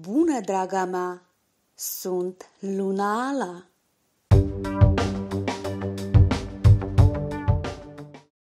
Bună, draga mea! Sunt Luna Ala!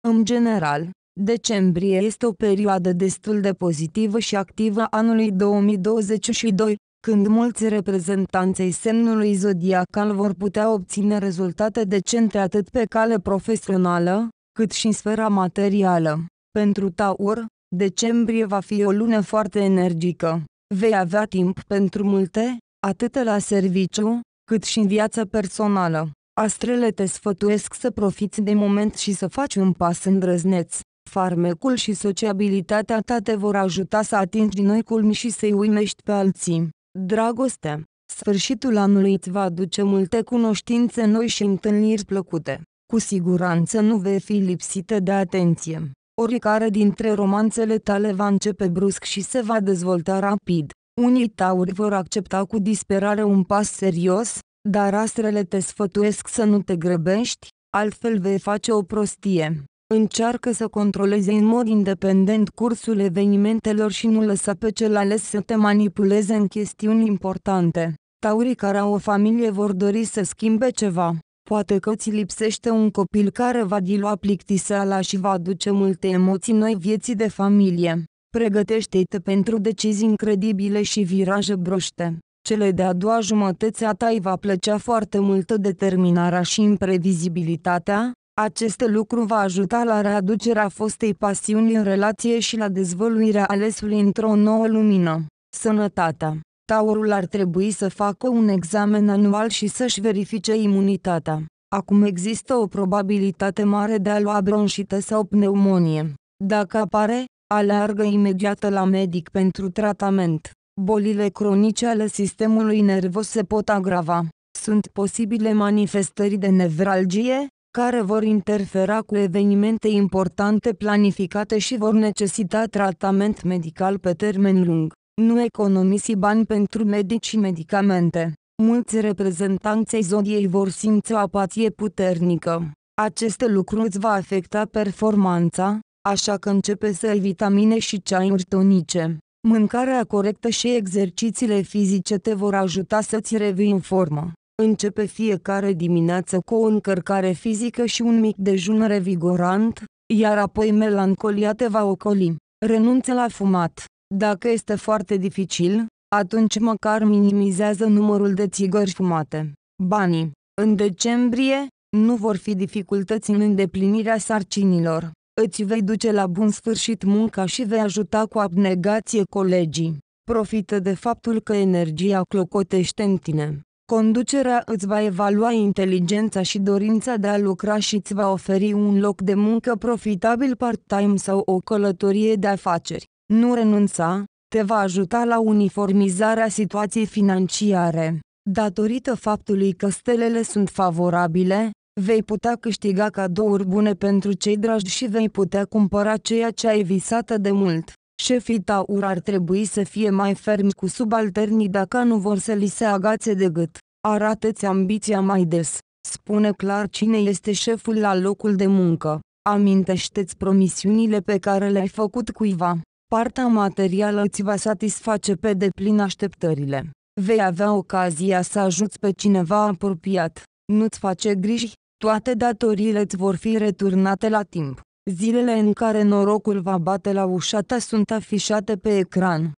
În general, decembrie este o perioadă destul de pozitivă și activă a anului 2022, când mulți reprezentanței semnului zodiacal vor putea obține rezultate decente atât pe cale profesională, cât și în sfera materială. Pentru Taur, decembrie va fi o lună foarte energică, Vei avea timp pentru multe, atât la serviciu, cât și în viața personală. Astrele te sfătuiesc să profiți de moment și să faci un pas îndrăzneț. Farmecul și sociabilitatea ta te vor ajuta să atingi noi culmi și să-i uimești pe alții. Dragoste, sfârșitul anului îți va aduce multe cunoștințe noi și întâlniri plăcute. Cu siguranță nu vei fi lipsită de atenție. Oricare dintre romanțele tale va începe brusc și se va dezvolta rapid. Unii tauri vor accepta cu disperare un pas serios, dar astrele te sfătuiesc să nu te grăbești, altfel vei face o prostie. Încearcă să controleze în mod independent cursul evenimentelor și nu lăsa pe cel ales să te manipuleze în chestiuni importante. Taurii care au o familie vor dori să schimbe ceva. Poate că ți lipsește un copil care va dilua plictiseala și va aduce multe emoții noi vieții de familie. Pregătește-te pentru decizii incredibile și viraje broște. Cele de-a doua jumătate a ta îi va plăcea foarte mult determinarea și imprevizibilitatea, acest lucru va ajuta la readucerea fostei pasiuni în relație și la dezvăluirea alesului într-o nouă lumină. Sănătatea Taurul ar trebui să facă un examen anual și să-și verifice imunitatea. Acum există o probabilitate mare de a lua bronșită sau pneumonie. Dacă apare, aleargă imediat la medic pentru tratament. Bolile cronice ale sistemului nervos se pot agrava. Sunt posibile manifestări de nevralgie, care vor interfera cu evenimente importante planificate și vor necesita tratament medical pe termen lung nu economisi bani pentru medici și medicamente. Mulți reprezentanței zodiei vor simți o apatie puternică. Acest lucru îți va afecta performanța, așa că începe să ai vitamine și ceaiuri tonice. Mâncarea corectă și exercițiile fizice te vor ajuta să-ți revii în formă. Începe fiecare dimineață cu o încărcare fizică și un mic dejun revigorant, iar apoi melancolia te va ocoli. Renunță la fumat. Dacă este foarte dificil, atunci măcar minimizează numărul de țigări fumate. Banii. În decembrie, nu vor fi dificultăți în îndeplinirea sarcinilor. Îți vei duce la bun sfârșit munca și vei ajuta cu abnegație colegii. Profită de faptul că energia clocotește în tine. Conducerea îți va evalua inteligența și dorința de a lucra și îți va oferi un loc de muncă profitabil part-time sau o călătorie de afaceri. Nu renunța, te va ajuta la uniformizarea situației financiare. Datorită faptului că stelele sunt favorabile, vei putea câștiga cadouri bune pentru cei dragi și vei putea cumpăra ceea ce ai visat de mult. Șefii Taur ar trebui să fie mai fermi cu subalternii dacă nu vor să li se agațe de gât. Arată-ți ambiția mai des. Spune clar cine este șeful la locul de muncă. Amintește-ți promisiunile pe care le-ai făcut cuiva. Partea materială îți va satisface pe deplin așteptările. Vei avea ocazia să ajuți pe cineva apropiat. Nu-ți face griji, toate datoriile îți vor fi returnate la timp. Zilele în care norocul va bate la ușa ta sunt afișate pe ecran.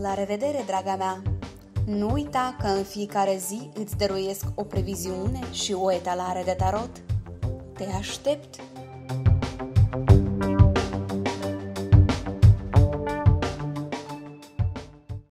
La revedere, draga mea! Nu uita că în fiecare zi îți dăruiesc o previziune și o etalare de tarot. Te aștept!